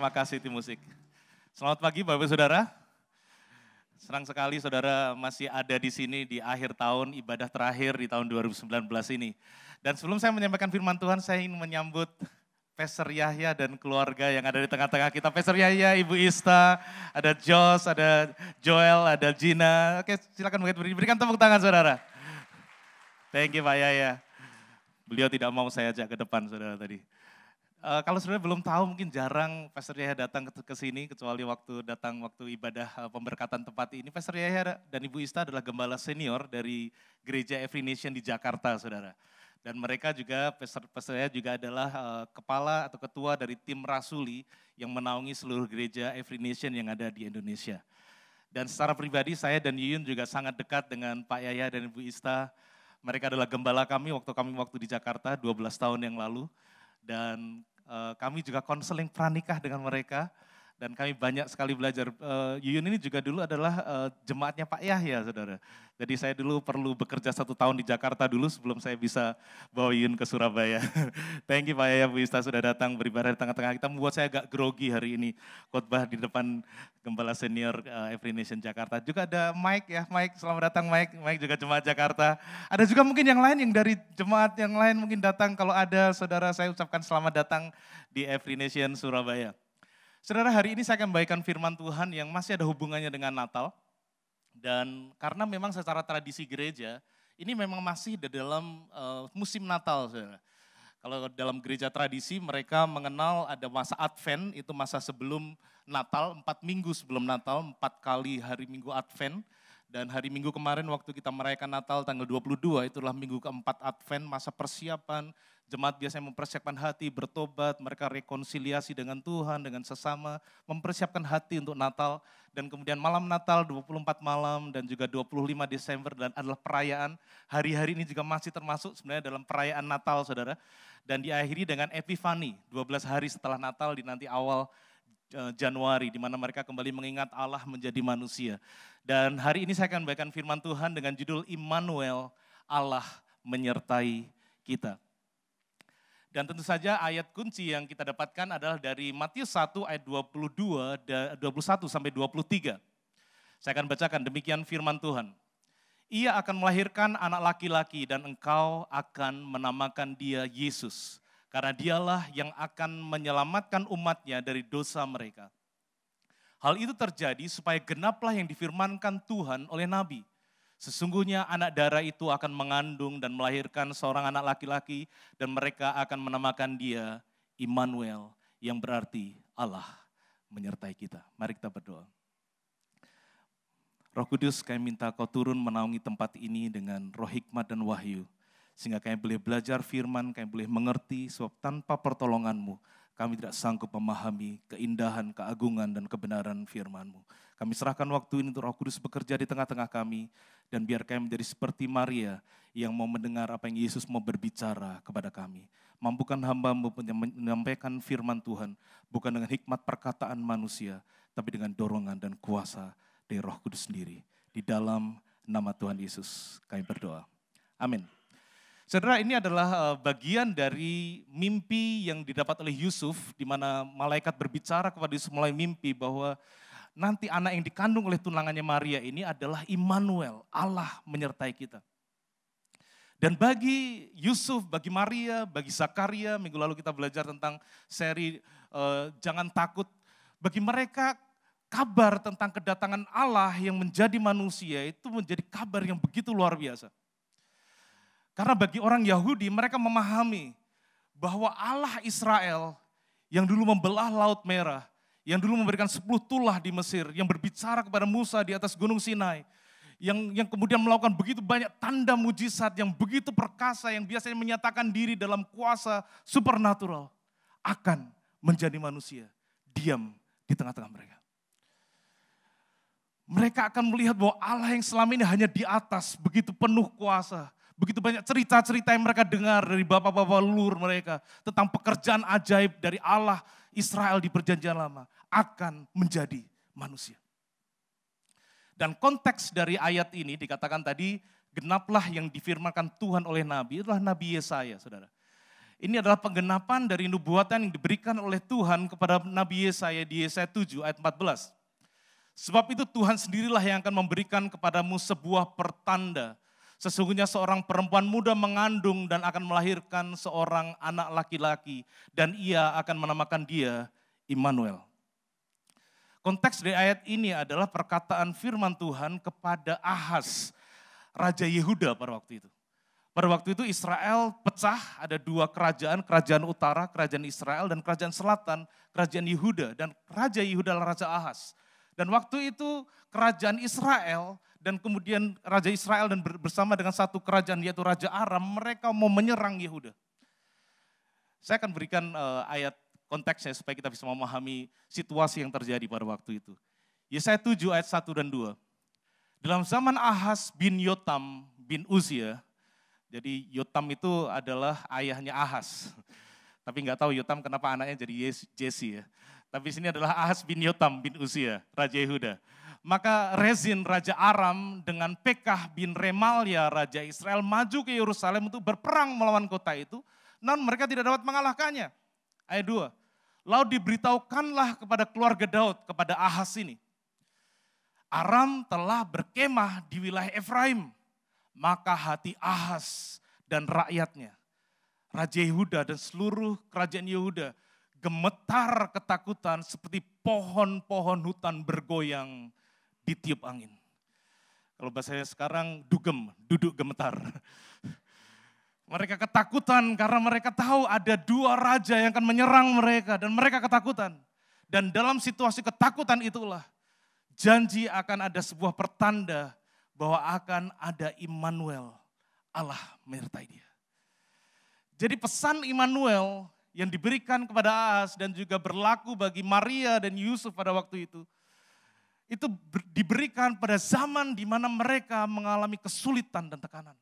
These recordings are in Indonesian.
terima kasih tim musik. Selamat pagi Bapak Saudara. Senang sekali saudara masih ada di sini di akhir tahun ibadah terakhir di tahun 2019 ini. Dan sebelum saya menyampaikan firman Tuhan, saya ingin menyambut Peser Yahya dan keluarga yang ada di tengah-tengah kita. Peser Yahya, Ibu Ista, ada Jos, ada Joel, ada Gina. Oke, silakan berikan tepuk tangan saudara. Thank you Pak Yahya. Beliau tidak mau saya ajak ke depan saudara tadi. Uh, kalau sebenarnya belum tahu mungkin jarang Pastor Yahya datang ke, ke sini kecuali waktu datang waktu ibadah uh, pemberkatan tempat ini. Pastor Yahya dan Ibu Ista adalah gembala senior dari gereja Every Nation di Jakarta, Saudara. Dan mereka juga Pastor, Pastor Yahya juga adalah uh, kepala atau ketua dari tim rasuli yang menaungi seluruh gereja Every Nation yang ada di Indonesia. Dan secara pribadi saya dan Yuyun juga sangat dekat dengan Pak Yahya dan Ibu Ista. Mereka adalah gembala kami waktu kami waktu di Jakarta 12 tahun yang lalu dan Eh, kami juga konseling pranikah dengan mereka dan kami banyak sekali belajar. Uh, Yuyun ini juga dulu adalah uh, jemaatnya Pak Yahya, saudara. Jadi saya dulu perlu bekerja satu tahun di Jakarta dulu sebelum saya bisa bawa Yuyun ke Surabaya. Thank you Pak Yahya, Bu Ista sudah datang beribadah di tengah-tengah kita. Membuat saya agak grogi hari ini khotbah di depan Gembala Senior uh, Every Nation Jakarta. Juga ada Mike ya, Mike selamat datang Mike. Mike juga jemaat Jakarta. Ada juga mungkin yang lain yang dari jemaat yang lain mungkin datang. Kalau ada saudara saya ucapkan selamat datang di Every Nation Surabaya. Saudara, hari ini saya akan membaikkan firman Tuhan yang masih ada hubungannya dengan Natal. Dan karena memang secara tradisi gereja, ini memang masih di dalam uh, musim Natal. Saudara. Kalau dalam gereja tradisi mereka mengenal ada masa Advent, itu masa sebelum Natal, empat minggu sebelum Natal, empat kali hari Minggu Advent. Dan hari Minggu kemarin waktu kita merayakan Natal tanggal 22, itulah minggu keempat Advent, masa persiapan, Jemaat biasanya mempersiapkan hati, bertobat, mereka rekonsiliasi dengan Tuhan, dengan sesama, mempersiapkan hati untuk Natal. Dan kemudian malam Natal 24 malam dan juga 25 Desember dan adalah perayaan. Hari-hari ini juga masih termasuk sebenarnya dalam perayaan Natal saudara. Dan diakhiri dengan Epifani, 12 hari setelah Natal di nanti awal eh, Januari, di mana mereka kembali mengingat Allah menjadi manusia. Dan hari ini saya akan bacakan firman Tuhan dengan judul Immanuel, Allah menyertai kita. Dan tentu saja ayat kunci yang kita dapatkan adalah dari Matius 1 ayat 22, 21 sampai 23. Saya akan bacakan demikian firman Tuhan. Ia akan melahirkan anak laki-laki dan engkau akan menamakan dia Yesus. Karena dialah yang akan menyelamatkan umatnya dari dosa mereka. Hal itu terjadi supaya genaplah yang difirmankan Tuhan oleh Nabi. Sesungguhnya anak darah itu akan mengandung dan melahirkan seorang anak laki-laki dan mereka akan menamakan dia Immanuel yang berarti Allah menyertai kita. Mari kita berdoa. Roh Kudus kami minta kau turun menaungi tempat ini dengan roh hikmat dan wahyu. Sehingga kami boleh belajar firman, kami boleh mengerti sebab tanpa pertolonganmu kami tidak sanggup memahami keindahan, keagungan, dan kebenaran firman-Mu. Kami serahkan waktu ini untuk roh kudus bekerja di tengah-tengah kami. Dan biar kami menjadi seperti Maria yang mau mendengar apa yang Yesus mau berbicara kepada kami. Mampukan hamba hambamu menyampaikan firman Tuhan. Bukan dengan hikmat perkataan manusia, tapi dengan dorongan dan kuasa dari roh kudus sendiri. Di dalam nama Tuhan Yesus kami berdoa. Amin. Saudara, ini adalah eh, bagian dari mimpi yang didapat oleh Yusuf, di mana malaikat berbicara kepada Yusuf melalui mimpi bahwa nanti anak yang dikandung oleh tunangannya Maria ini adalah Immanuel, Allah menyertai kita. Dan bagi Yusuf, bagi Maria, bagi Zakaria, minggu lalu kita belajar tentang seri eh, Jangan Takut. Bagi mereka kabar tentang kedatangan Allah yang menjadi manusia itu menjadi kabar yang begitu luar biasa karena bagi orang Yahudi mereka memahami bahwa Allah Israel yang dulu membelah Laut Merah, yang dulu memberikan sepuluh tulah di Mesir, yang berbicara kepada Musa di atas Gunung Sinai, yang yang kemudian melakukan begitu banyak tanda mujizat yang begitu perkasa yang biasanya menyatakan diri dalam kuasa supernatural akan menjadi manusia diam di tengah-tengah mereka. Mereka akan melihat bahwa Allah yang selama ini hanya di atas begitu penuh kuasa Begitu banyak cerita-cerita yang mereka dengar dari bapak-bapak luar mereka tentang pekerjaan ajaib dari Allah Israel di perjanjian lama akan menjadi manusia. Dan konteks dari ayat ini dikatakan tadi genaplah yang difirmankan Tuhan oleh nabi itulah nabi Yesaya, Saudara. Ini adalah penggenapan dari nubuatan yang diberikan oleh Tuhan kepada nabi Yesaya di Yesaya 7 ayat 14. Sebab itu Tuhan sendirilah yang akan memberikan kepadamu sebuah pertanda. Sesungguhnya seorang perempuan muda mengandung dan akan melahirkan seorang anak laki-laki dan ia akan menamakan dia Immanuel. Konteks dari ayat ini adalah perkataan firman Tuhan kepada Ahaz raja Yehuda pada waktu itu. Pada waktu itu Israel pecah, ada dua kerajaan, kerajaan utara, kerajaan Israel dan kerajaan selatan, kerajaan Yehuda dan raja Yehuda adalah raja Ahaz dan waktu itu kerajaan Israel dan kemudian Raja Israel dan bersama dengan satu kerajaan yaitu Raja Aram, mereka mau menyerang Yehuda. Saya akan berikan uh, ayat konteksnya supaya kita bisa memahami situasi yang terjadi pada waktu itu. Yesaya 7 ayat 1 dan 2. Dalam zaman Ahaz bin Yotam bin Uzia, jadi Yotam itu adalah ayahnya Ahaz. Tapi nggak tahu Yotam kenapa anaknya jadi Jesse ya. Tapi sini adalah Ahas bin Yotam bin Uzia, ya, Raja Yehuda. Maka Rezin Raja Aram dengan Pekah bin Remalia Raja Israel maju ke Yerusalem untuk berperang melawan kota itu. Namun mereka tidak dapat mengalahkannya. Ayat 2. Lalu diberitahukanlah kepada keluarga Daud, kepada Ahas ini. Aram telah berkemah di wilayah Efraim. Maka hati Ahas dan rakyatnya, Raja Yehuda dan seluruh kerajaan Yehuda gemetar ketakutan seperti pohon-pohon hutan bergoyang di ditiup angin. Kalau bahasanya sekarang dugem, duduk gemetar. Mereka ketakutan karena mereka tahu ada dua raja yang akan menyerang mereka dan mereka ketakutan. Dan dalam situasi ketakutan itulah janji akan ada sebuah pertanda bahwa akan ada Immanuel, Allah menyertai dia. Jadi pesan Immanuel yang diberikan kepada Ahas dan juga berlaku bagi Maria dan Yusuf pada waktu itu. Itu diberikan pada zaman di mana mereka mengalami kesulitan dan tekanan.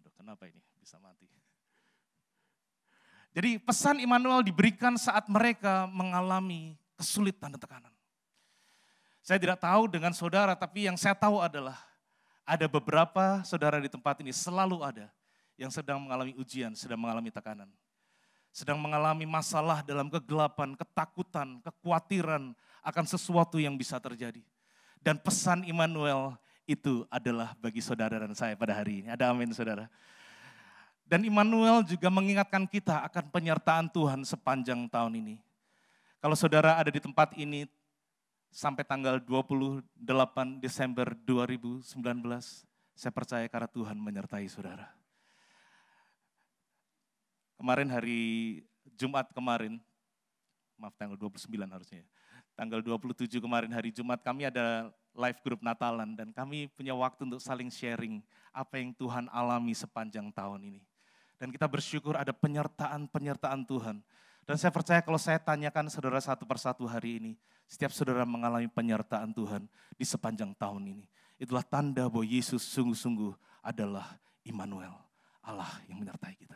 Aduh, kenapa ini bisa mati? Jadi pesan Immanuel diberikan saat mereka mengalami kesulitan dan tekanan. Saya tidak tahu dengan saudara, tapi yang saya tahu adalah ada beberapa saudara di tempat ini selalu ada yang sedang mengalami ujian, sedang mengalami tekanan. Sedang mengalami masalah dalam kegelapan, ketakutan, kekhawatiran akan sesuatu yang bisa terjadi. Dan pesan Immanuel itu adalah bagi saudara dan saya pada hari ini. Ada amin saudara. Dan Immanuel juga mengingatkan kita akan penyertaan Tuhan sepanjang tahun ini. Kalau saudara ada di tempat ini sampai tanggal 28 Desember 2019, saya percaya karena Tuhan menyertai saudara kemarin hari Jumat kemarin, maaf tanggal 29 harusnya ya, tanggal 27 kemarin hari Jumat kami ada live group Natalan dan kami punya waktu untuk saling sharing apa yang Tuhan alami sepanjang tahun ini. Dan kita bersyukur ada penyertaan-penyertaan Tuhan. Dan saya percaya kalau saya tanyakan saudara satu persatu hari ini, setiap saudara mengalami penyertaan Tuhan di sepanjang tahun ini. Itulah tanda bahwa Yesus sungguh-sungguh adalah Immanuel, Allah yang menyertai kita.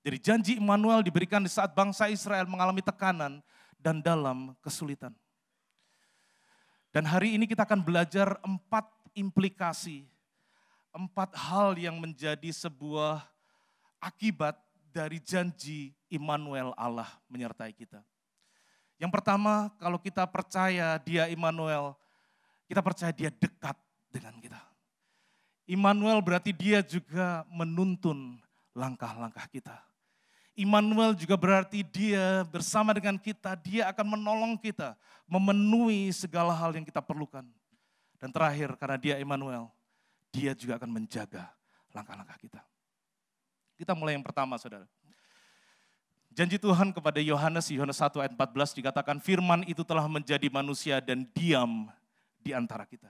Jadi janji Immanuel diberikan di saat bangsa Israel mengalami tekanan dan dalam kesulitan. Dan hari ini kita akan belajar empat implikasi, empat hal yang menjadi sebuah akibat dari janji Immanuel Allah menyertai kita. Yang pertama, kalau kita percaya Dia Immanuel, kita percaya Dia dekat dengan kita. Immanuel berarti Dia juga menuntun langkah-langkah kita. Immanuel juga berarti dia bersama dengan kita, dia akan menolong kita memenuhi segala hal yang kita perlukan. Dan terakhir karena dia Immanuel, dia juga akan menjaga langkah-langkah kita. Kita mulai yang pertama saudara. Janji Tuhan kepada Yohanes, Yohanes 1 ayat 14 dikatakan firman itu telah menjadi manusia dan diam di antara kita.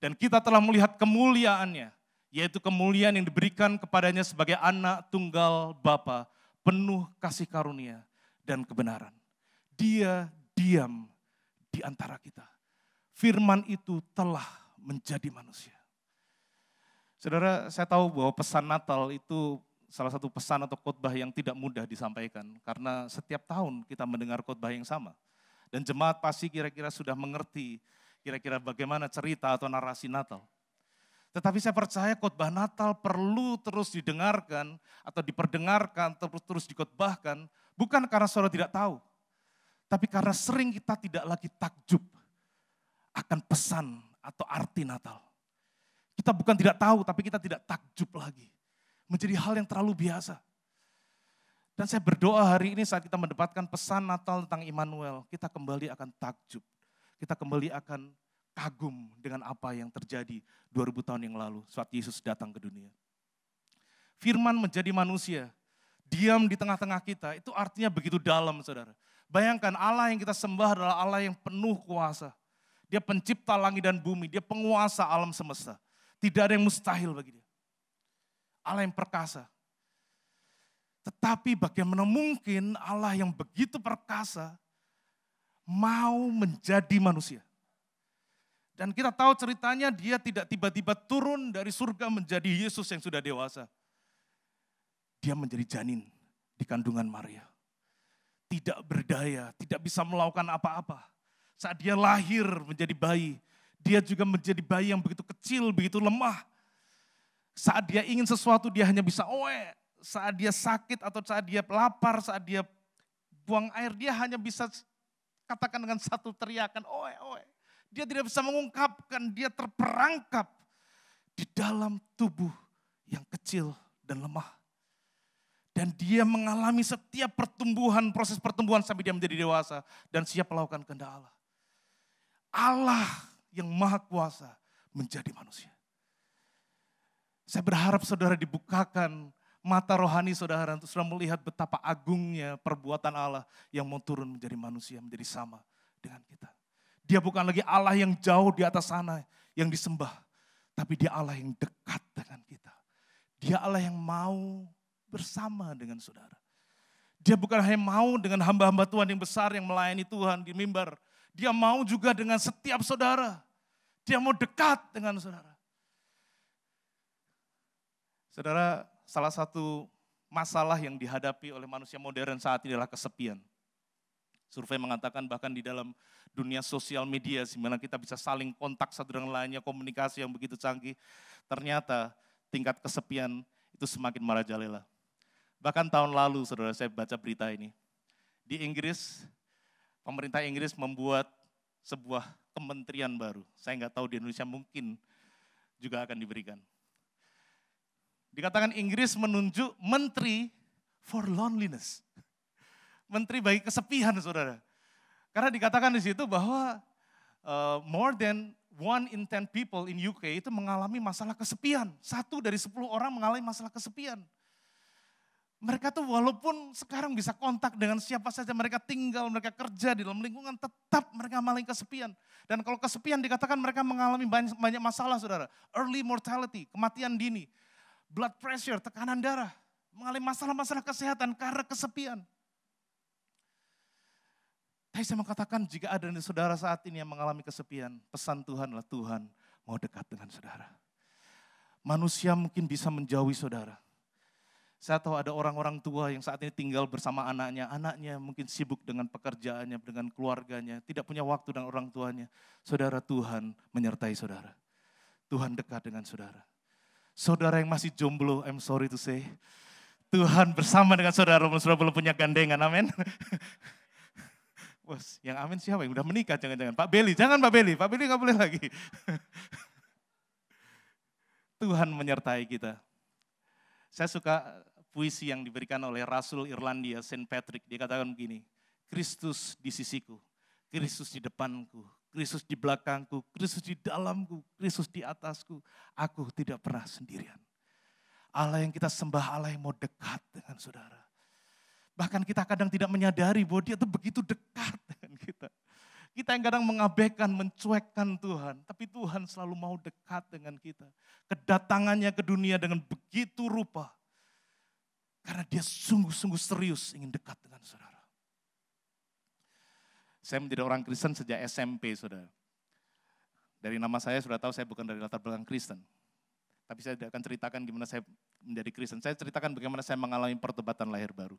Dan kita telah melihat kemuliaannya, yaitu kemuliaan yang diberikan kepadanya sebagai anak tunggal Bapa, penuh kasih karunia dan kebenaran. Dia diam di antara kita. Firman itu telah menjadi manusia. Saudara, saya tahu bahwa pesan Natal itu salah satu pesan atau khotbah yang tidak mudah disampaikan karena setiap tahun kita mendengar khotbah yang sama. Dan jemaat pasti kira-kira sudah mengerti kira-kira bagaimana cerita atau narasi Natal. Tetapi saya percaya khotbah Natal perlu terus didengarkan atau diperdengarkan, terus terus dikhotbahkan, bukan karena saudara tidak tahu, tapi karena sering kita tidak lagi takjub akan pesan atau arti Natal. Kita bukan tidak tahu, tapi kita tidak takjub lagi. Menjadi hal yang terlalu biasa. Dan saya berdoa hari ini saat kita mendapatkan pesan Natal tentang Immanuel, kita kembali akan takjub. Kita kembali akan kagum dengan apa yang terjadi 2000 tahun yang lalu saat Yesus datang ke dunia. Firman menjadi manusia, diam di tengah-tengah kita, itu artinya begitu dalam saudara. Bayangkan Allah yang kita sembah adalah Allah yang penuh kuasa. Dia pencipta langit dan bumi, dia penguasa alam semesta. Tidak ada yang mustahil bagi dia. Allah yang perkasa. Tetapi bagaimana mungkin Allah yang begitu perkasa mau menjadi manusia? Dan kita tahu ceritanya dia tidak tiba-tiba turun dari surga menjadi Yesus yang sudah dewasa. Dia menjadi janin di kandungan Maria. Tidak berdaya, tidak bisa melakukan apa-apa. Saat dia lahir menjadi bayi, dia juga menjadi bayi yang begitu kecil, begitu lemah. Saat dia ingin sesuatu, dia hanya bisa oe. Saat dia sakit atau saat dia lapar, saat dia buang air, dia hanya bisa katakan dengan satu teriakan oe oe dia tidak bisa mengungkapkan, dia terperangkap di dalam tubuh yang kecil dan lemah. Dan dia mengalami setiap pertumbuhan, proses pertumbuhan sampai dia menjadi dewasa dan siap melakukan kehendak Allah. Allah yang maha kuasa menjadi manusia. Saya berharap saudara dibukakan mata rohani saudara untuk sudah melihat betapa agungnya perbuatan Allah yang mau turun menjadi manusia, menjadi sama dengan kita. Dia bukan lagi Allah yang jauh di atas sana yang disembah. Tapi dia Allah yang dekat dengan kita. Dia Allah yang mau bersama dengan saudara. Dia bukan hanya mau dengan hamba-hamba Tuhan yang besar yang melayani Tuhan di mimbar. Dia mau juga dengan setiap saudara. Dia mau dekat dengan saudara. Saudara, salah satu masalah yang dihadapi oleh manusia modern saat ini adalah kesepian. Survei mengatakan bahkan di dalam dunia sosial media, di mana kita bisa saling kontak satu dengan lainnya, komunikasi yang begitu canggih, ternyata tingkat kesepian itu semakin merajalela. Bahkan tahun lalu, saudara, saya baca berita ini. Di Inggris, pemerintah Inggris membuat sebuah kementerian baru. Saya nggak tahu di Indonesia mungkin juga akan diberikan. Dikatakan Inggris menunjuk menteri for loneliness menteri bagi kesepian saudara. Karena dikatakan di situ bahwa uh, more than one in ten people in UK itu mengalami masalah kesepian. Satu dari sepuluh orang mengalami masalah kesepian. Mereka tuh walaupun sekarang bisa kontak dengan siapa saja mereka tinggal, mereka kerja di dalam lingkungan, tetap mereka mengalami kesepian. Dan kalau kesepian dikatakan mereka mengalami banyak, banyak masalah saudara. Early mortality, kematian dini, blood pressure, tekanan darah, mengalami masalah-masalah kesehatan karena kesepian. Tapi saya mengatakan jika ada dari saudara saat ini yang mengalami kesepian, pesan Tuhan adalah Tuhan mau dekat dengan saudara. Manusia mungkin bisa menjauhi saudara. Saya tahu ada orang-orang tua yang saat ini tinggal bersama anaknya. Anaknya mungkin sibuk dengan pekerjaannya, dengan keluarganya. Tidak punya waktu dengan orang tuanya. Saudara Tuhan menyertai saudara. Tuhan dekat dengan saudara. Saudara yang masih jomblo, I'm sorry to say. Tuhan bersama dengan saudara, saudara belum punya gandengan, amin. Bos, yang amin siapa? Yang udah menikah jangan-jangan. Pak Beli, jangan Pak Beli. Pak Beli nggak boleh lagi. Tuhan menyertai kita. Saya suka puisi yang diberikan oleh Rasul Irlandia, Saint Patrick. Dia katakan begini, Kristus di sisiku, Kristus di depanku, Kristus di belakangku, Kristus di dalamku, Kristus di atasku. Aku tidak pernah sendirian. Allah yang kita sembah, Allah yang mau dekat dengan saudara. Bahkan kita kadang tidak menyadari bahwa dia itu begitu dekat dengan kita. Kita yang kadang mengabaikan, mencuekkan Tuhan. Tapi Tuhan selalu mau dekat dengan kita. Kedatangannya ke dunia dengan begitu rupa. Karena dia sungguh-sungguh serius ingin dekat dengan saudara. Saya menjadi orang Kristen sejak SMP, saudara. Dari nama saya sudah tahu saya bukan dari latar belakang Kristen. Tapi saya tidak akan ceritakan gimana saya menjadi Kristen. Saya ceritakan bagaimana saya mengalami pertobatan lahir baru.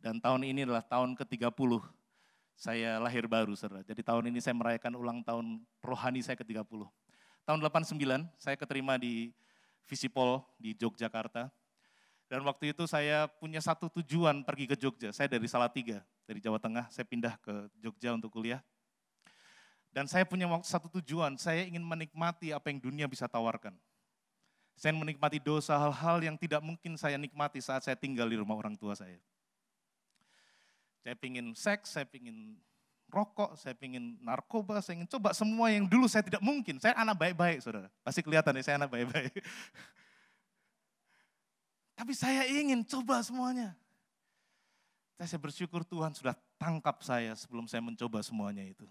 Dan tahun ini adalah tahun ke-30 saya lahir baru, saudara. Jadi tahun ini saya merayakan ulang tahun rohani saya ke-30. Tahun 89 saya keterima di Visipol di Yogyakarta. Dan waktu itu saya punya satu tujuan pergi ke Jogja. Saya dari Salatiga, dari Jawa Tengah, saya pindah ke Jogja untuk kuliah. Dan saya punya satu tujuan, saya ingin menikmati apa yang dunia bisa tawarkan. Saya menikmati dosa hal-hal yang tidak mungkin saya nikmati saat saya tinggal di rumah orang tua saya. Saya pingin seks, saya pingin rokok, saya pingin narkoba, saya ingin coba semua yang dulu saya tidak mungkin. Saya anak baik-baik, saudara. Pasti kelihatan ya, saya anak baik-baik. Tapi saya ingin coba semuanya. Saya bersyukur Tuhan sudah tangkap saya sebelum saya mencoba semuanya itu.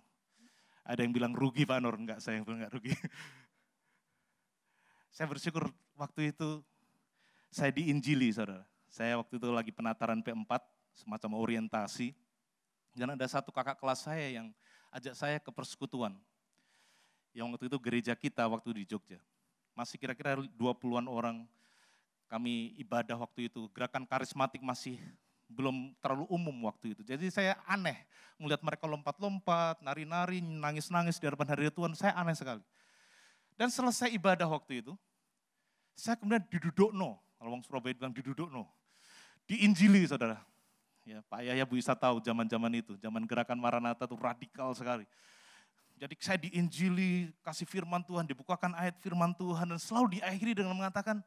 Ada yang bilang rugi Pak Nur, enggak saya yang bilang enggak rugi. saya bersyukur waktu itu saya diinjili saudara. Saya waktu itu lagi penataran P4, semacam orientasi. Dan ada satu kakak kelas saya yang ajak saya ke persekutuan. Yang waktu itu gereja kita waktu di Jogja. Masih kira-kira 20-an orang kami ibadah waktu itu. Gerakan karismatik masih belum terlalu umum waktu itu. Jadi saya aneh melihat mereka lompat-lompat, nari-nari, nangis-nangis di hadapan hari Tuhan. Saya aneh sekali. Dan selesai ibadah waktu itu, saya kemudian diduduk no. Kalau orang Surabaya bilang diduduk di Injili saudara. Ya, Pak Yaya Bu Isa tahu zaman-zaman itu, zaman gerakan Maranatha itu radikal sekali. Jadi saya diinjili, kasih firman Tuhan, dibukakan ayat firman Tuhan, dan selalu diakhiri dengan mengatakan,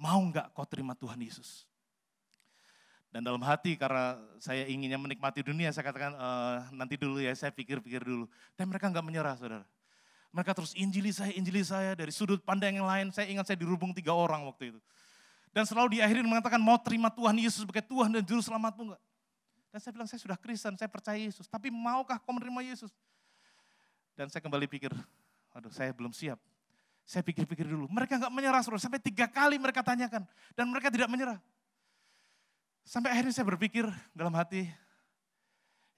mau nggak kau terima Tuhan Yesus? Dan dalam hati karena saya inginnya menikmati dunia, saya katakan e, nanti dulu ya, saya pikir-pikir dulu. tapi mereka nggak menyerah, saudara. Mereka terus injili saya, injili saya, dari sudut pandang yang lain. Saya ingat saya dirubung tiga orang waktu itu. Dan selalu diakhiri mengatakan mau terima Tuhan Yesus sebagai Tuhan dan Juru Selamatmu enggak? Dan saya bilang saya sudah Kristen, saya percaya Yesus. Tapi maukah kau menerima Yesus? Dan saya kembali pikir, aduh saya belum siap. Saya pikir-pikir dulu. Mereka enggak menyerah, suruh. Sampai tiga kali mereka tanyakan. Dan mereka tidak menyerah. Sampai akhirnya saya berpikir dalam hati,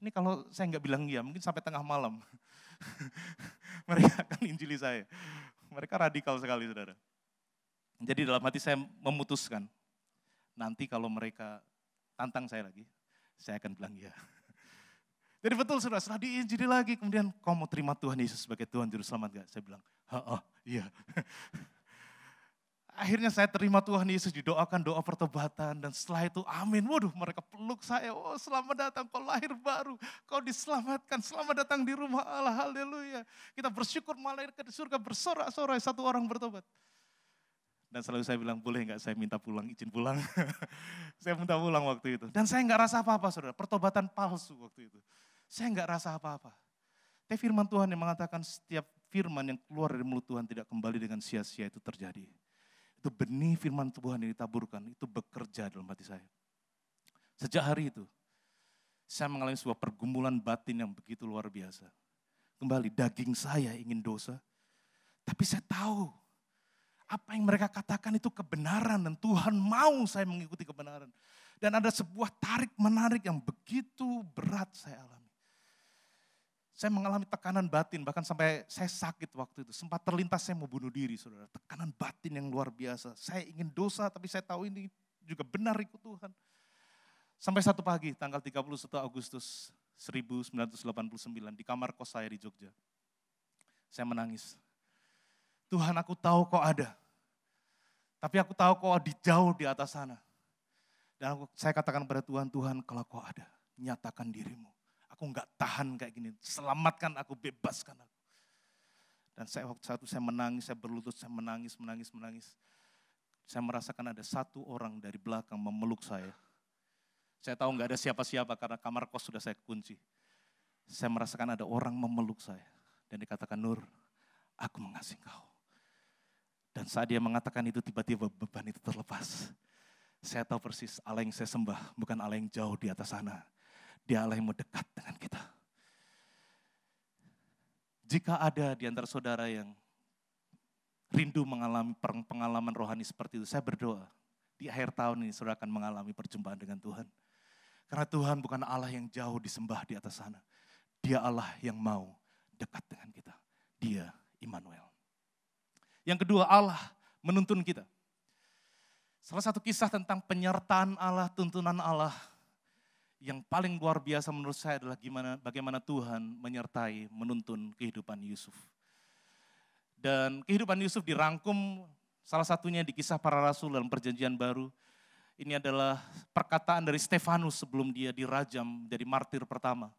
ini kalau saya enggak bilang iya, mungkin sampai tengah malam. mereka akan injili saya. Mereka radikal sekali, saudara. Jadi dalam hati saya memutuskan, nanti kalau mereka tantang saya lagi, saya akan bilang ya. Jadi betul saudara, setelah diinjili lagi, kemudian kau mau terima Tuhan Yesus sebagai Tuhan Juru Selamat gak? Saya bilang, ha iya. Akhirnya saya terima Tuhan Yesus, didoakan doa pertobatan, dan setelah itu amin. Waduh mereka peluk saya, oh selamat datang, kau lahir baru, kau diselamatkan, selamat datang di rumah Allah, haleluya. Kita bersyukur malaikat di surga bersorak-sorai, satu orang bertobat. Dan selalu saya bilang, boleh nggak saya minta pulang, izin pulang. saya minta pulang waktu itu. Dan saya nggak rasa apa-apa saudara, pertobatan palsu waktu itu. Saya nggak rasa apa-apa. Tapi firman Tuhan yang mengatakan setiap firman yang keluar dari mulut Tuhan tidak kembali dengan sia-sia itu terjadi. Itu benih firman Tuhan yang ditaburkan, itu bekerja dalam hati saya. Sejak hari itu, saya mengalami sebuah pergumulan batin yang begitu luar biasa. Kembali, daging saya ingin dosa, tapi saya tahu apa yang mereka katakan itu kebenaran dan Tuhan mau saya mengikuti kebenaran. Dan ada sebuah tarik menarik yang begitu berat saya alami. Saya mengalami tekanan batin, bahkan sampai saya sakit waktu itu. Sempat terlintas saya mau bunuh diri, saudara. Tekanan batin yang luar biasa. Saya ingin dosa, tapi saya tahu ini juga benar ikut Tuhan. Sampai satu pagi, tanggal 31 Agustus 1989, di kamar kos saya di Jogja. Saya menangis, Tuhan aku tahu kau ada. Tapi aku tahu kau di jauh di atas sana. Dan aku, saya katakan kepada Tuhan, Tuhan kalau kau ada, nyatakan dirimu. Aku nggak tahan kayak gini, selamatkan aku, bebaskan aku. Dan saya waktu satu saya menangis, saya berlutut, saya menangis, menangis, menangis. Saya merasakan ada satu orang dari belakang memeluk saya. Saya tahu nggak ada siapa-siapa karena kamar kos sudah saya kunci. Saya merasakan ada orang memeluk saya. Dan dikatakan, Nur, aku mengasihi kau. Dan saat dia mengatakan itu tiba-tiba beban itu terlepas. Saya tahu persis Allah yang saya sembah bukan Allah yang jauh di atas sana. Dia Allah yang mau dekat dengan kita. Jika ada di antara saudara yang rindu mengalami pengalaman rohani seperti itu, saya berdoa di akhir tahun ini saudara akan mengalami perjumpaan dengan Tuhan. Karena Tuhan bukan Allah yang jauh disembah di atas sana. Dia Allah yang mau dekat dengan kita. Dia Immanuel. Yang kedua, Allah menuntun kita. Salah satu kisah tentang penyertaan Allah, tuntunan Allah yang paling luar biasa menurut saya adalah gimana bagaimana Tuhan menyertai, menuntun kehidupan Yusuf. Dan kehidupan Yusuf dirangkum salah satunya di kisah para rasul dalam perjanjian baru. Ini adalah perkataan dari Stefanus sebelum dia dirajam dari martir pertama.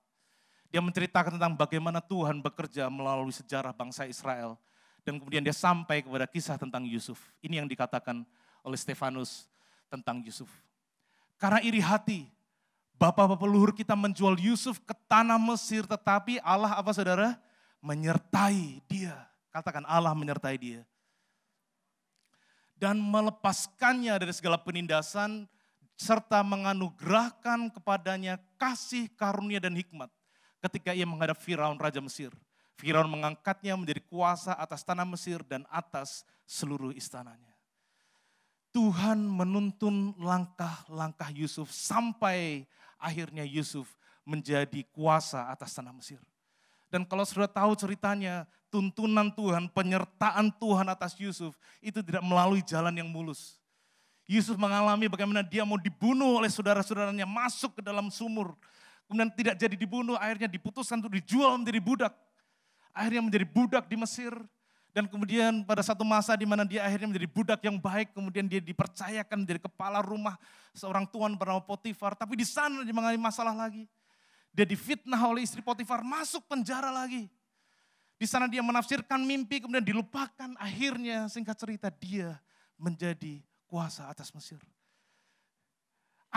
Dia menceritakan tentang bagaimana Tuhan bekerja melalui sejarah bangsa Israel dan kemudian dia sampai kepada kisah tentang Yusuf. Ini yang dikatakan oleh Stefanus tentang Yusuf. Karena iri hati, bapak-bapak leluhur kita menjual Yusuf ke tanah Mesir, tetapi Allah apa saudara? Menyertai dia. Katakan Allah menyertai dia. Dan melepaskannya dari segala penindasan, serta menganugerahkan kepadanya kasih karunia dan hikmat ketika ia menghadap Firaun Raja Mesir. Firaun mengangkatnya menjadi kuasa atas tanah Mesir dan atas seluruh istananya. Tuhan menuntun langkah-langkah Yusuf sampai akhirnya Yusuf menjadi kuasa atas tanah Mesir. Dan kalau sudah tahu ceritanya, tuntunan Tuhan, penyertaan Tuhan atas Yusuf itu tidak melalui jalan yang mulus. Yusuf mengalami bagaimana dia mau dibunuh oleh saudara-saudaranya, masuk ke dalam sumur. Kemudian tidak jadi dibunuh, akhirnya diputuskan untuk dijual menjadi budak akhirnya menjadi budak di Mesir. Dan kemudian pada satu masa di mana dia akhirnya menjadi budak yang baik, kemudian dia dipercayakan menjadi kepala rumah seorang tuan bernama Potifar. Tapi di sana dia mengalami masalah lagi. Dia difitnah oleh istri Potifar, masuk penjara lagi. Di sana dia menafsirkan mimpi, kemudian dilupakan. Akhirnya singkat cerita dia menjadi kuasa atas Mesir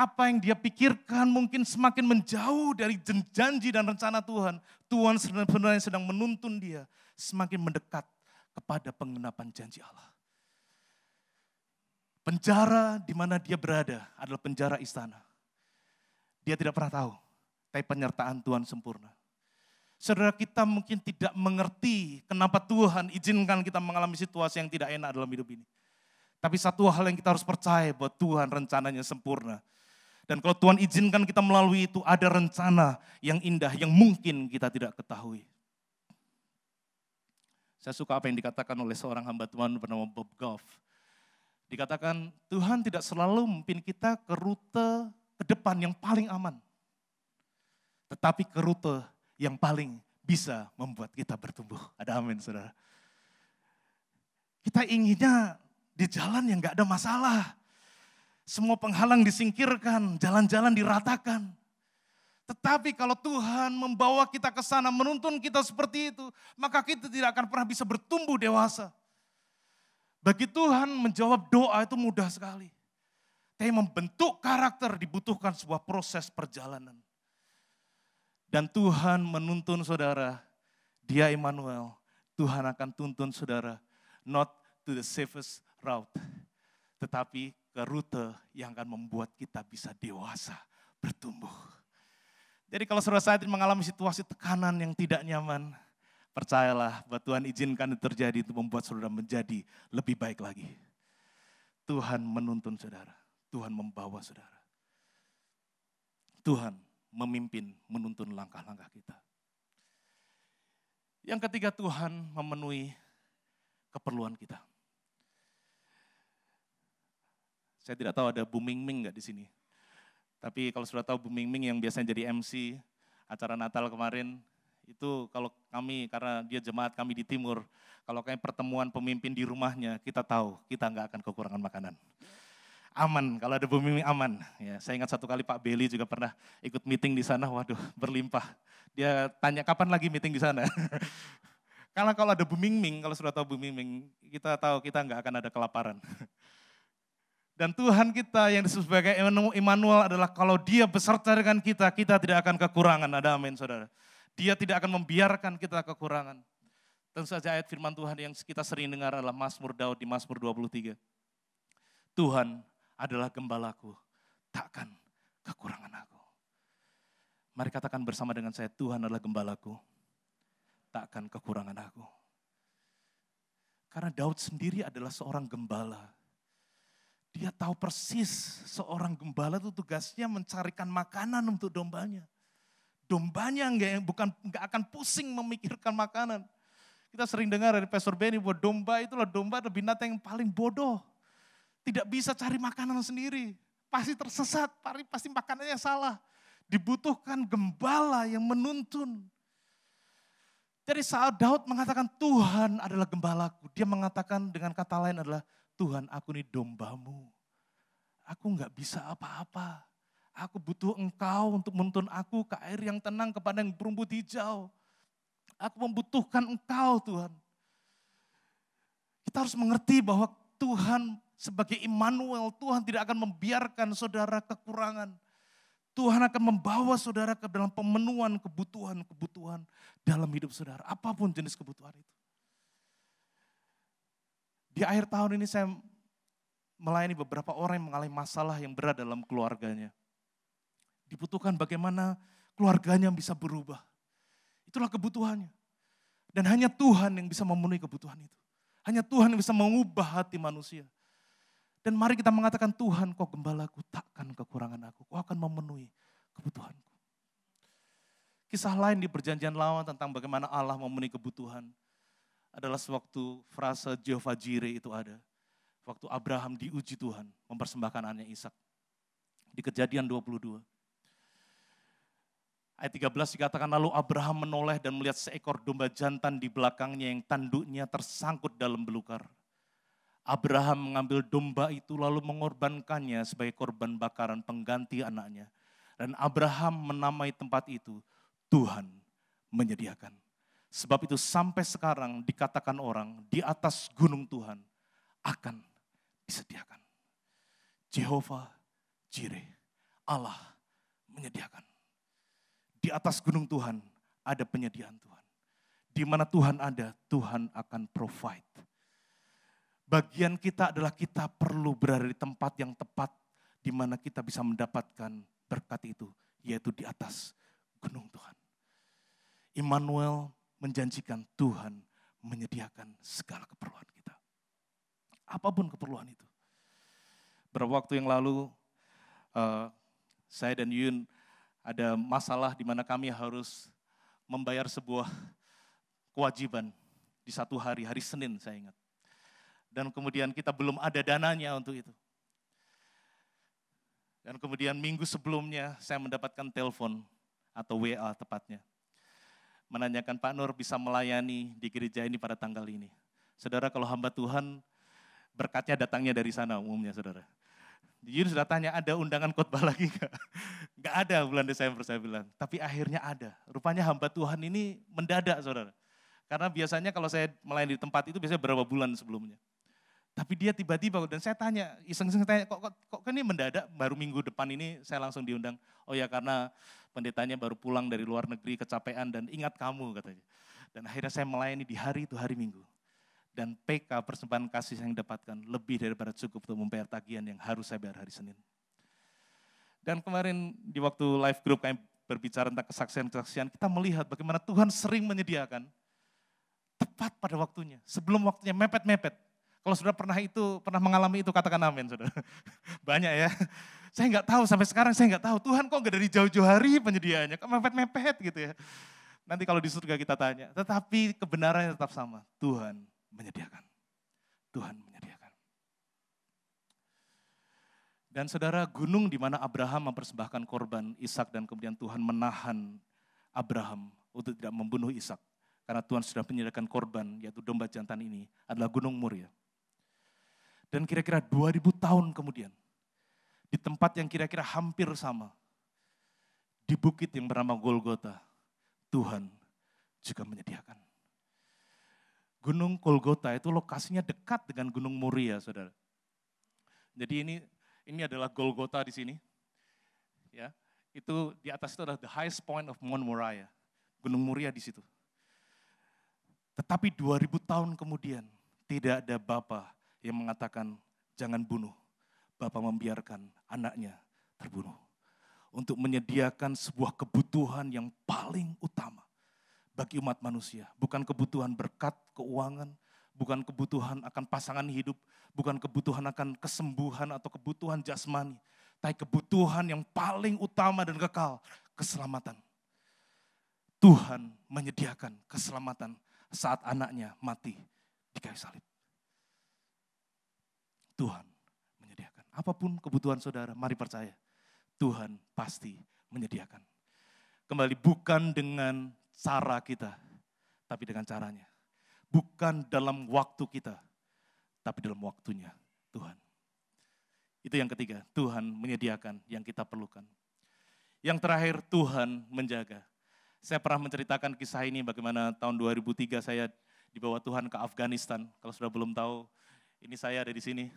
apa yang dia pikirkan mungkin semakin menjauh dari janji dan rencana Tuhan. Tuhan sebenarnya sedang menuntun dia semakin mendekat kepada pengenapan janji Allah. Penjara di mana dia berada adalah penjara istana. Dia tidak pernah tahu, tapi penyertaan Tuhan sempurna. Saudara kita mungkin tidak mengerti kenapa Tuhan izinkan kita mengalami situasi yang tidak enak dalam hidup ini. Tapi satu hal yang kita harus percaya bahwa Tuhan rencananya sempurna dan kalau Tuhan izinkan kita melalui itu, ada rencana yang indah yang mungkin kita tidak ketahui. Saya suka apa yang dikatakan oleh seorang hamba Tuhan bernama Bob Goff. Dikatakan Tuhan tidak selalu memimpin kita ke rute ke depan yang paling aman. Tetapi ke rute yang paling bisa membuat kita bertumbuh. Ada amin saudara. Kita inginnya di jalan yang gak ada masalah. Semua penghalang disingkirkan, jalan-jalan diratakan. Tetapi kalau Tuhan membawa kita ke sana, menuntun kita seperti itu, maka kita tidak akan pernah bisa bertumbuh dewasa. Bagi Tuhan menjawab doa itu mudah sekali. Tapi membentuk karakter dibutuhkan sebuah proses perjalanan. Dan Tuhan menuntun saudara, dia Immanuel, Tuhan akan tuntun saudara, not to the safest route, tetapi ke rute yang akan membuat kita bisa dewasa, bertumbuh. Jadi kalau saudara saat ini mengalami situasi tekanan yang tidak nyaman, percayalah bahwa Tuhan izinkan itu terjadi untuk membuat saudara menjadi lebih baik lagi. Tuhan menuntun saudara, Tuhan membawa saudara. Tuhan memimpin, menuntun langkah-langkah kita. Yang ketiga Tuhan memenuhi keperluan kita. Saya tidak tahu ada booming ming nggak di sini. Tapi kalau sudah tahu booming ming yang biasanya jadi MC acara Natal kemarin, itu kalau kami, karena dia jemaat kami di timur, kalau kayak pertemuan pemimpin di rumahnya, kita tahu kita nggak akan kekurangan makanan. Aman, kalau ada booming ming aman. Ya, saya ingat satu kali Pak Beli juga pernah ikut meeting di sana, waduh berlimpah. Dia tanya kapan lagi meeting di sana. Karena kalau ada booming ming kalau sudah tahu booming ming kita tahu kita nggak akan ada kelaparan. Dan Tuhan kita yang disebut sebagai Immanuel adalah kalau dia beserta dengan kita, kita tidak akan kekurangan. Ada amin saudara. Dia tidak akan membiarkan kita kekurangan. Tentu saja ayat firman Tuhan yang kita sering dengar adalah Mazmur Daud di Mazmur 23. Tuhan adalah gembalaku, takkan kekurangan aku. Mari katakan bersama dengan saya, Tuhan adalah gembalaku, takkan kekurangan aku. Karena Daud sendiri adalah seorang gembala dia tahu persis seorang gembala itu tugasnya mencarikan makanan untuk dombanya. Dombanya enggak, bukan, enggak akan pusing memikirkan makanan. Kita sering dengar dari Pastor Benny bahwa domba itulah domba adalah binatang yang paling bodoh. Tidak bisa cari makanan sendiri. Pasti tersesat, pasti makanannya salah. Dibutuhkan gembala yang menuntun. Jadi saat Daud mengatakan Tuhan adalah gembalaku, dia mengatakan dengan kata lain adalah Tuhan aku ini dombamu. Aku nggak bisa apa-apa. Aku butuh engkau untuk menuntun aku ke air yang tenang kepada yang berumbu hijau. Aku membutuhkan engkau Tuhan. Kita harus mengerti bahwa Tuhan sebagai Immanuel, Tuhan tidak akan membiarkan saudara kekurangan. Tuhan akan membawa saudara ke dalam pemenuhan kebutuhan-kebutuhan dalam hidup saudara. Apapun jenis kebutuhan itu. Di akhir tahun ini saya melayani beberapa orang yang mengalami masalah yang berat dalam keluarganya. Dibutuhkan bagaimana keluarganya bisa berubah. Itulah kebutuhannya. Dan hanya Tuhan yang bisa memenuhi kebutuhan itu. Hanya Tuhan yang bisa mengubah hati manusia. Dan mari kita mengatakan, Tuhan kau gembalaku, takkan kekurangan aku. Kau akan memenuhi kebutuhanku. Kisah lain di perjanjian lama tentang bagaimana Allah memenuhi kebutuhan adalah sewaktu frasa Jehovah Jireh itu ada. Waktu Abraham diuji Tuhan mempersembahkan anaknya Ishak. Di kejadian 22. Ayat 13 dikatakan, lalu Abraham menoleh dan melihat seekor domba jantan di belakangnya yang tanduknya tersangkut dalam belukar. Abraham mengambil domba itu lalu mengorbankannya sebagai korban bakaran pengganti anaknya. Dan Abraham menamai tempat itu, Tuhan menyediakan. Sebab itu sampai sekarang dikatakan orang di atas gunung Tuhan akan disediakan. Jehovah Jireh, Allah menyediakan. Di atas gunung Tuhan ada penyediaan Tuhan. Di mana Tuhan ada, Tuhan akan provide. Bagian kita adalah kita perlu berada di tempat yang tepat di mana kita bisa mendapatkan berkat itu, yaitu di atas gunung Tuhan. Immanuel menjanjikan Tuhan menyediakan segala keperluan kita. Apapun keperluan itu. Beberapa waktu yang lalu, uh, saya dan Yun ada masalah di mana kami harus membayar sebuah kewajiban di satu hari, hari Senin saya ingat. Dan kemudian kita belum ada dananya untuk itu. Dan kemudian minggu sebelumnya saya mendapatkan telepon atau WA tepatnya menanyakan Pak Nur bisa melayani di gereja ini pada tanggal ini. Saudara kalau hamba Tuhan berkatnya datangnya dari sana umumnya saudara. Yunus sudah tanya ada undangan khotbah lagi enggak? Enggak ada bulan Desember saya bilang. Tapi akhirnya ada. Rupanya hamba Tuhan ini mendadak saudara. Karena biasanya kalau saya melayani di tempat itu biasanya berapa bulan sebelumnya. Tapi dia tiba-tiba, dan saya tanya, iseng-iseng tanya, kok, kok, kok kan ini mendadak baru minggu depan ini saya langsung diundang. Oh ya karena pendetanya baru pulang dari luar negeri kecapean dan ingat kamu katanya. Dan akhirnya saya melayani di hari itu hari minggu. Dan PK persembahan kasih yang dapatkan lebih daripada cukup untuk membayar tagihan yang harus saya bayar hari Senin. Dan kemarin di waktu live group kami berbicara tentang kesaksian-kesaksian, kita melihat bagaimana Tuhan sering menyediakan tepat pada waktunya, sebelum waktunya mepet-mepet kalau sudah pernah itu, pernah mengalami itu, katakan amin saudara. Banyak ya. Saya nggak tahu sampai sekarang, saya nggak tahu. Tuhan kok nggak dari jauh-jauh hari penyediaannya, kok mepet-mepet gitu ya. Nanti kalau di surga kita tanya, tetapi kebenarannya tetap sama. Tuhan menyediakan. Tuhan menyediakan. Dan saudara, gunung di mana Abraham mempersembahkan korban Ishak dan kemudian Tuhan menahan Abraham untuk tidak membunuh Ishak karena Tuhan sudah menyediakan korban yaitu domba jantan ini adalah gunung Muria. Dan kira-kira 2000 tahun kemudian, di tempat yang kira-kira hampir sama, di bukit yang bernama Golgota, Tuhan juga menyediakan. Gunung Golgota itu lokasinya dekat dengan Gunung Moria, saudara. Jadi ini ini adalah Golgota di sini. Ya, itu di atas itu adalah the highest point of Mount Moriah, Gunung Moria di situ. Tetapi 2000 tahun kemudian tidak ada bapa yang mengatakan jangan bunuh. Bapak membiarkan anaknya terbunuh. Untuk menyediakan sebuah kebutuhan yang paling utama bagi umat manusia. Bukan kebutuhan berkat, keuangan, bukan kebutuhan akan pasangan hidup, bukan kebutuhan akan kesembuhan atau kebutuhan jasmani, tapi kebutuhan yang paling utama dan kekal, keselamatan. Tuhan menyediakan keselamatan saat anaknya mati di kayu salib. Tuhan menyediakan. Apapun kebutuhan saudara, mari percaya. Tuhan pasti menyediakan. Kembali bukan dengan cara kita, tapi dengan caranya. Bukan dalam waktu kita, tapi dalam waktunya Tuhan. Itu yang ketiga, Tuhan menyediakan yang kita perlukan. Yang terakhir, Tuhan menjaga. Saya pernah menceritakan kisah ini bagaimana tahun 2003 saya dibawa Tuhan ke Afghanistan. Kalau sudah belum tahu, ini saya ada di sini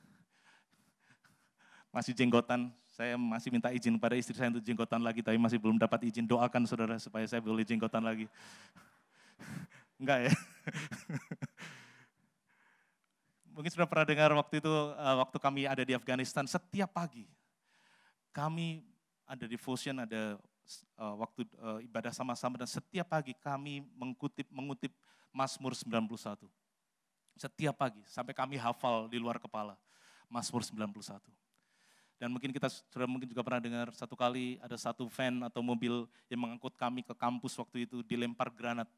masih jenggotan, saya masih minta izin pada istri saya untuk jenggotan lagi, tapi masih belum dapat izin. Doakan saudara supaya saya boleh jenggotan lagi. Enggak ya? Mungkin sudah pernah dengar waktu itu, eh, waktu kami ada di Afghanistan, setiap pagi kami ada di devotion, ada eh, waktu eh, ibadah sama-sama, dan setiap pagi kami mengutip, mengutip Mazmur 91. Setiap pagi, sampai kami hafal di luar kepala, Mazmur 91. Dan mungkin kita sudah mungkin juga pernah dengar satu kali ada satu van atau mobil yang mengangkut kami ke kampus waktu itu dilempar granat.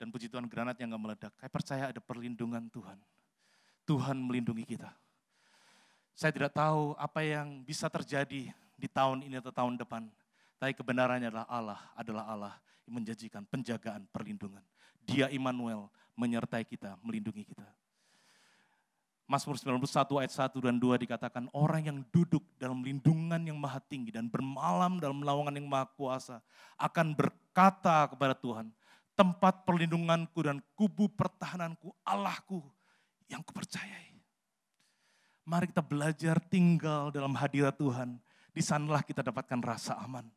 Dan puji Tuhan granat yang nggak meledak. Saya percaya ada perlindungan Tuhan. Tuhan melindungi kita. Saya tidak tahu apa yang bisa terjadi di tahun ini atau tahun depan. Tapi kebenarannya adalah Allah adalah Allah yang menjanjikan penjagaan perlindungan. Dia Immanuel menyertai kita, melindungi kita. Mazmur 91 ayat 1 dan 2 dikatakan orang yang duduk dalam lindungan yang maha tinggi dan bermalam dalam lawangan yang maha kuasa akan berkata kepada Tuhan, tempat perlindunganku dan kubu pertahananku, Allahku yang kupercayai. Mari kita belajar tinggal dalam hadirat Tuhan. Di sanalah kita dapatkan rasa aman.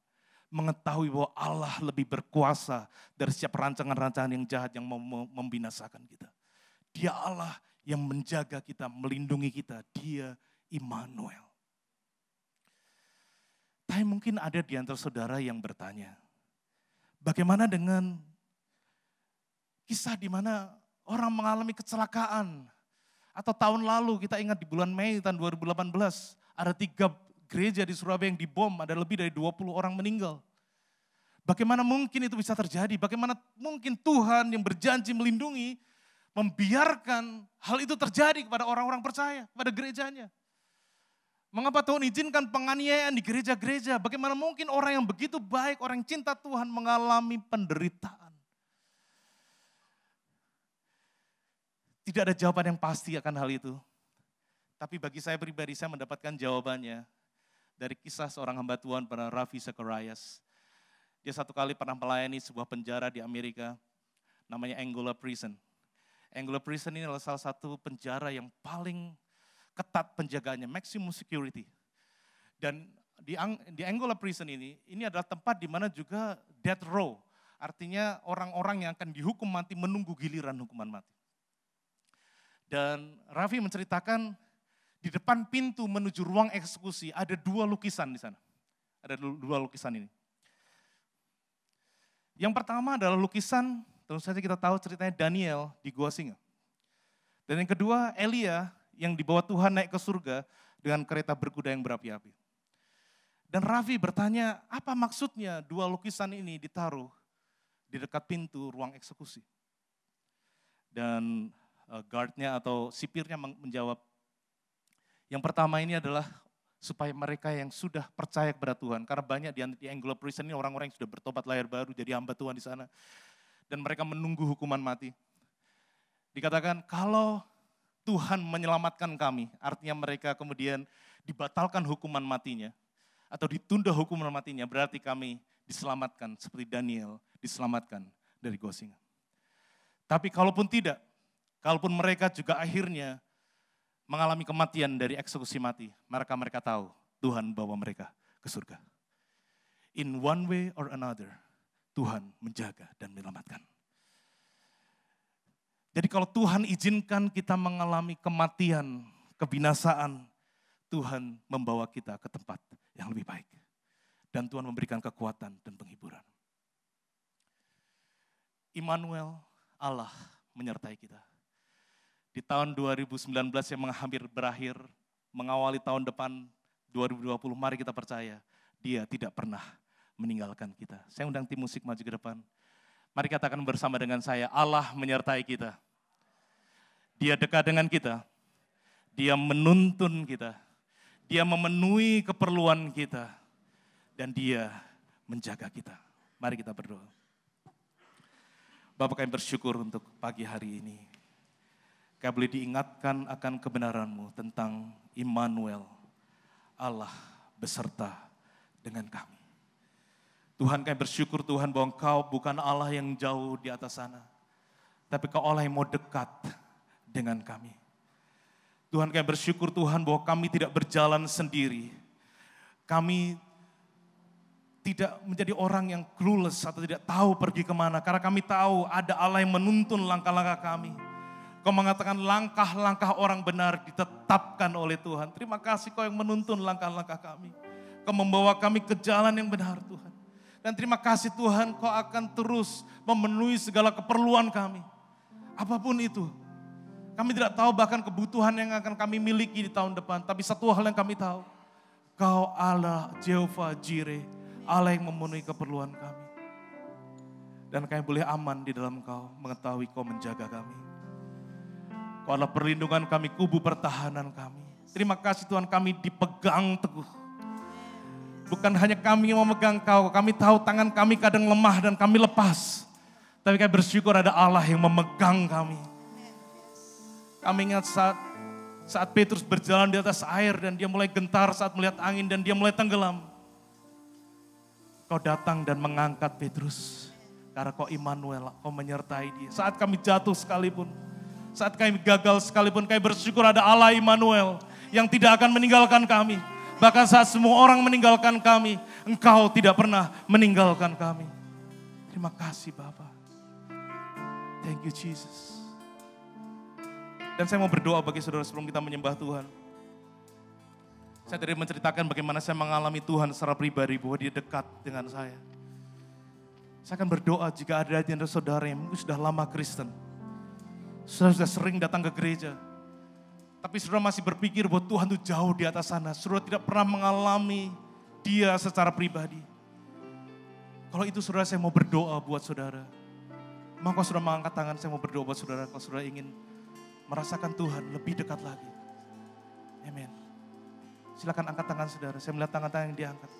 Mengetahui bahwa Allah lebih berkuasa dari setiap rancangan-rancangan yang jahat yang membinasakan kita. Dia Allah yang menjaga kita, melindungi kita. Dia Immanuel. Tapi mungkin ada di antara saudara yang bertanya, bagaimana dengan kisah di mana orang mengalami kecelakaan? Atau tahun lalu kita ingat di bulan Mei tahun 2018 ada tiga gereja di Surabaya yang dibom, ada lebih dari 20 orang meninggal. Bagaimana mungkin itu bisa terjadi? Bagaimana mungkin Tuhan yang berjanji melindungi membiarkan hal itu terjadi kepada orang-orang percaya, pada gerejanya. Mengapa Tuhan izinkan penganiayaan di gereja-gereja? Bagaimana mungkin orang yang begitu baik, orang yang cinta Tuhan mengalami penderitaan? Tidak ada jawaban yang pasti akan hal itu. Tapi bagi saya pribadi, saya mendapatkan jawabannya dari kisah seorang hamba Tuhan pada Raffi Zacharias. Dia satu kali pernah melayani sebuah penjara di Amerika, namanya Angola Prison. Anglo Prison ini adalah salah satu penjara yang paling ketat penjaganya, maximum security. Dan di, di Angola Prison ini, ini adalah tempat di mana juga death row, artinya orang-orang yang akan dihukum mati menunggu giliran hukuman mati. Dan Raffi menceritakan di depan pintu menuju ruang eksekusi ada dua lukisan di sana. Ada dua lukisan ini. Yang pertama adalah lukisan Terus saja kita tahu ceritanya Daniel di Gua Singa. Dan yang kedua, Elia yang dibawa Tuhan naik ke surga dengan kereta berkuda yang berapi-api. Dan Ravi bertanya, apa maksudnya dua lukisan ini ditaruh di dekat pintu ruang eksekusi? Dan eh, guardnya atau sipirnya menjawab, yang pertama ini adalah supaya mereka yang sudah percaya kepada Tuhan, karena banyak di, Anglo Prison ini orang-orang yang sudah bertobat layar baru, jadi hamba Tuhan di sana dan mereka menunggu hukuman mati. Dikatakan kalau Tuhan menyelamatkan kami, artinya mereka kemudian dibatalkan hukuman matinya atau ditunda hukuman matinya, berarti kami diselamatkan seperti Daniel diselamatkan dari Gosingan. Tapi kalaupun tidak, kalaupun mereka juga akhirnya mengalami kematian dari eksekusi mati, maka mereka tahu Tuhan bawa mereka ke surga. In one way or another, Tuhan menjaga dan menyelamatkan. Jadi kalau Tuhan izinkan kita mengalami kematian, kebinasaan, Tuhan membawa kita ke tempat yang lebih baik. Dan Tuhan memberikan kekuatan dan penghiburan. Immanuel, Allah menyertai kita. Di tahun 2019 yang hampir berakhir, mengawali tahun depan 2020, mari kita percaya, dia tidak pernah meninggalkan kita. Saya undang tim musik maju ke depan. Mari katakan bersama dengan saya, Allah menyertai kita. Dia dekat dengan kita. Dia menuntun kita. Dia memenuhi keperluan kita. Dan dia menjaga kita. Mari kita berdoa. Bapak kami bersyukur untuk pagi hari ini. Kami boleh diingatkan akan kebenaranmu tentang Immanuel, Allah beserta dengan kami. Tuhan kami bersyukur Tuhan bahwa engkau bukan Allah yang jauh di atas sana. Tapi kau Allah yang mau dekat dengan kami. Tuhan kami bersyukur Tuhan bahwa kami tidak berjalan sendiri. Kami tidak menjadi orang yang clueless atau tidak tahu pergi kemana. Karena kami tahu ada Allah yang menuntun langkah-langkah kami. Kau mengatakan langkah-langkah orang benar ditetapkan oleh Tuhan. Terima kasih kau yang menuntun langkah-langkah kami. Kau membawa kami ke jalan yang benar Tuhan. Dan terima kasih Tuhan kau akan terus memenuhi segala keperluan kami. Apapun itu. Kami tidak tahu bahkan kebutuhan yang akan kami miliki di tahun depan. Tapi satu hal yang kami tahu. Kau Allah Jehovah Jireh. Allah yang memenuhi keperluan kami. Dan kami boleh aman di dalam kau. Mengetahui kau menjaga kami. Kau adalah perlindungan kami, kubu pertahanan kami. Terima kasih Tuhan kami dipegang teguh Bukan hanya kami yang memegang kau, kami tahu tangan kami kadang lemah dan kami lepas. Tapi kami bersyukur ada Allah yang memegang kami. Kami ingat saat saat Petrus berjalan di atas air dan dia mulai gentar saat melihat angin dan dia mulai tenggelam. Kau datang dan mengangkat Petrus. Karena kau Immanuel, kau menyertai dia. Saat kami jatuh sekalipun, saat kami gagal sekalipun, kami bersyukur ada Allah Immanuel yang tidak akan meninggalkan kami. Bahkan saat semua orang meninggalkan kami, Engkau tidak pernah meninggalkan kami. Terima kasih Bapak. Thank you Jesus. Dan saya mau berdoa bagi saudara sebelum kita menyembah Tuhan. Saya tadi menceritakan bagaimana saya mengalami Tuhan secara pribadi bahwa dia dekat dengan saya. Saya akan berdoa jika ada di antara saudara yang sudah lama Kristen. Sudah, sudah sering datang ke gereja tapi saudara masih berpikir bahwa Tuhan itu jauh di atas sana. Saudara tidak pernah mengalami dia secara pribadi. Kalau itu saudara saya mau berdoa buat saudara. Maka saudara mengangkat tangan saya mau berdoa buat saudara. Kalau saudara ingin merasakan Tuhan lebih dekat lagi. Amin. Silakan angkat tangan saudara. Saya melihat tangan-tangan yang diangkat.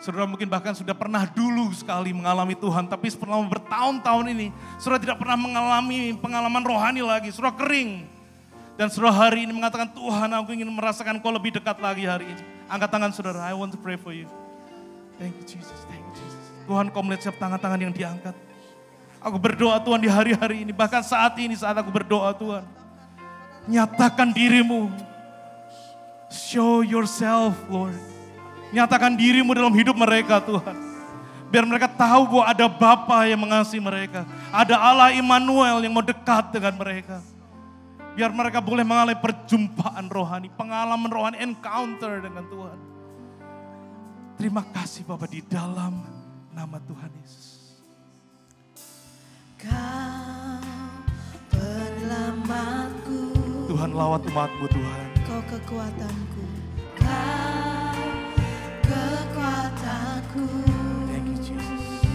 Saudara mungkin bahkan sudah pernah dulu sekali mengalami Tuhan, tapi setelah bertahun-tahun ini, saudara tidak pernah mengalami pengalaman rohani lagi. Saudara kering, dan saudara hari ini mengatakan, Tuhan aku ingin merasakan kau lebih dekat lagi hari ini. Angkat tangan saudara, I want to pray for you. Thank you Jesus, thank you Jesus. Tuhan kau melihat setiap tangan-tangan yang diangkat. Aku berdoa Tuhan di hari-hari ini, bahkan saat ini saat aku berdoa Tuhan. Nyatakan dirimu. Show yourself Lord. Nyatakan dirimu dalam hidup mereka Tuhan. Biar mereka tahu bahwa ada Bapa yang mengasihi mereka. Ada Allah Immanuel yang mau dekat dengan mereka. Biar mereka boleh mengalami perjumpaan rohani, pengalaman rohani, encounter dengan Tuhan. Terima kasih Bapak di dalam nama Tuhan Yesus. Kau Tuhan lawat umatmu Tuhan. Kau kekuatanku. Kau kekuatanku. Thank you Jesus.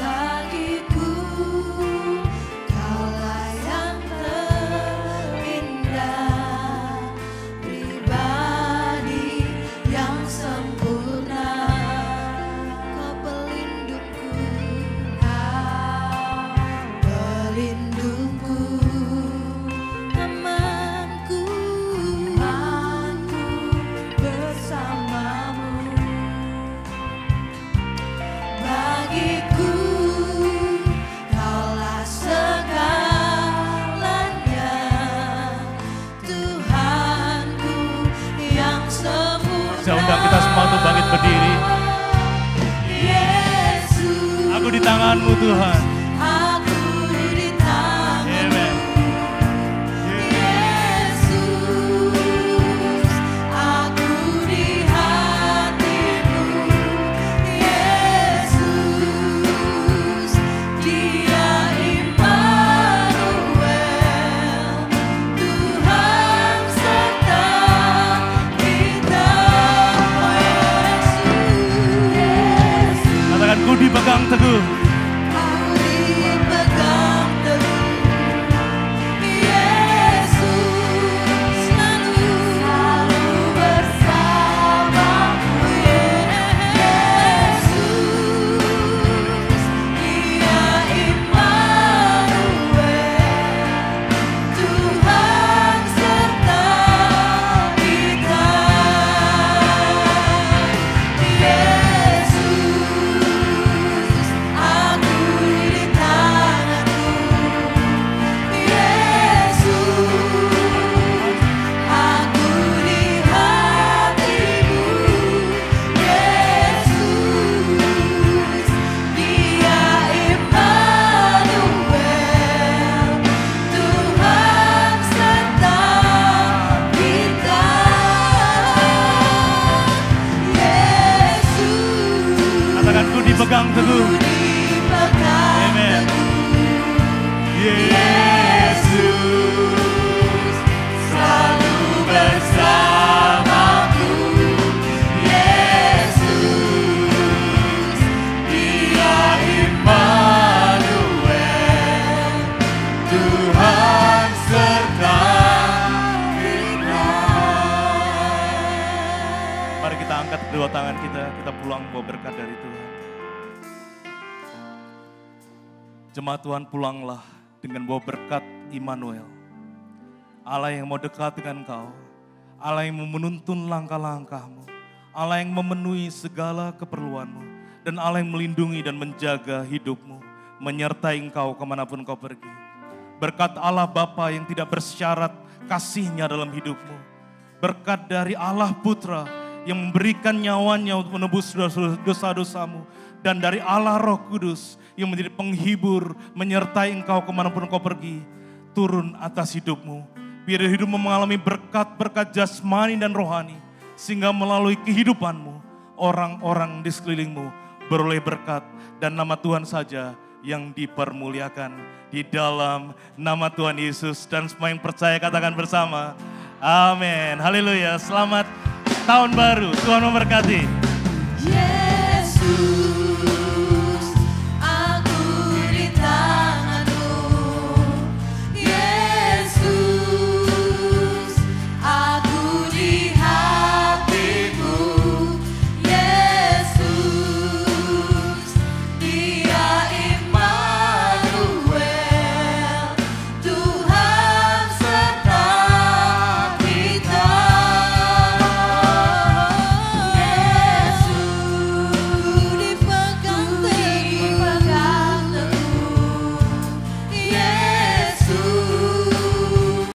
Bagi Immanuel. Allah yang mau dekat dengan kau. Allah yang mau menuntun langkah-langkahmu. Allah yang memenuhi segala keperluanmu. Dan Allah yang melindungi dan menjaga hidupmu. Menyertai engkau kemanapun kau pergi. Berkat Allah Bapa yang tidak bersyarat kasihnya dalam hidupmu. Berkat dari Allah Putra yang memberikan nyawanya untuk menebus dosa-dosamu. Dan dari Allah Roh Kudus yang menjadi penghibur, menyertai engkau kemanapun Kau pergi turun atas hidupmu. Biar hidupmu mengalami berkat-berkat jasmani dan rohani. Sehingga melalui kehidupanmu, orang-orang di sekelilingmu beroleh berkat. Dan nama Tuhan saja yang dipermuliakan di dalam nama Tuhan Yesus. Dan semua yang percaya katakan bersama. Amin. Haleluya. Selamat tahun baru. Tuhan memberkati. Yeah.